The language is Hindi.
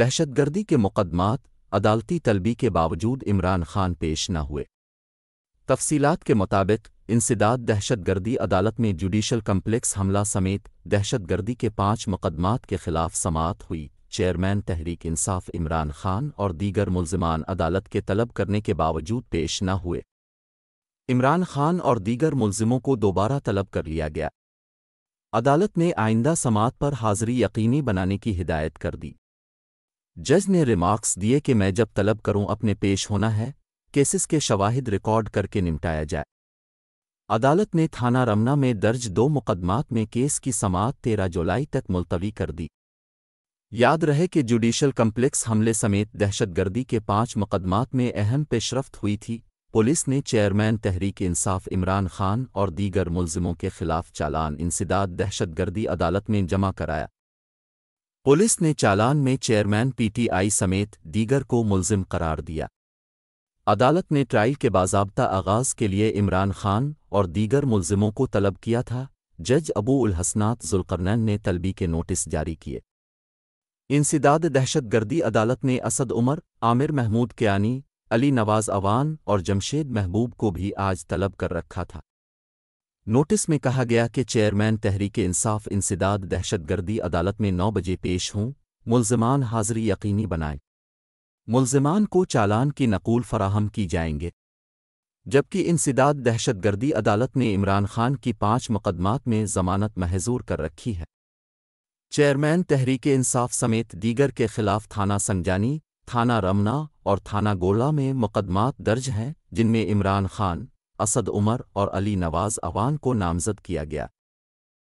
दहशतगर्दी के मुकदमात अदालती तलबी के बावजूद इमरान खान पेश न हुए तफसीलात के मुताबिक इंसदाद दहशतगर्दी अदालत में जुडिशल कम्प्लेक्स हमला समेत दहशतगर्दी के पांच मुकदमात के खिलाफ समात हुई चेयरमैन तहरीक इंसाफ इमरान खान और दीगर मुलजमान अदालत के तलब करने के बावजूद पेश न हुए इमरान खान और दीगर मुलज़मों को दोबारा तलब कर लिया गया अदालत ने आइंदा समात पर हाजिरी यकीनी बनाने की हिदायत कर दी जज ने रिमार्क्स दिए कि मैं जब तलब करूं अपने पेश होना है केसेस के शवाहिद रिकॉर्ड करके निपटाया जाए अदालत ने थाना रमना में दर्ज दो मुकदमात में केस की समात तेरह जुलाई तक मुलतवी कर दी याद रहे कि जुडिशल कम्प्लेक्स हमले समेत दहशतगर्दी के पांच मुकदमात में अहम पेशरफ्त हुई थी पुलिस ने चेयरमैन तहरीक इंसाफ इमरान खान और दीगर मुलजिमों के खिलाफ चालान इंसदाद दहशतगर्दी अदालत में जमा कराया पुलिस ने चालान में चेयरमैन पीटीआई समेत दीगर को मुलजिम करार दिया अदालत ने ट्रायल के बाजाबता आगाज के लिए इमरान खान और दीगर मुलजिमों को तलब किया था जज अबू उल हसनात जुलकरनैन ने तलबी के नोटिस जारी किए इंसदाद दहशतगर्दी अदालत ने असद उमर आमिर महमूद कयानी अली नवाज अवान और जमशेद महबूब को भी आज तलब कर रखा था नोटिस में कहा गया कि चेयरमैन तहरीक इंसाफ इंसदाद दहशतगर्दी अदालत में नौ बजे पेश हों मुलजमान हाजिरी यकीनी बनाए मुलजमान को चालान की नकूल फराहम की जाएंगे जबकि इंसदाद दहशतगर्दी अदालत ने इमरान खान की पांच मुकदमात में जमानत महजूर कर रखी है चेयरमैन तहरीक इंसाफ समेत दीगर के खिलाफ थाना संजानी थाना रमना और थाना गोला में मुकदमात दर्ज हैं जिनमें इमरान खान असद उमर और अली नवाज अवान को नामजद किया गया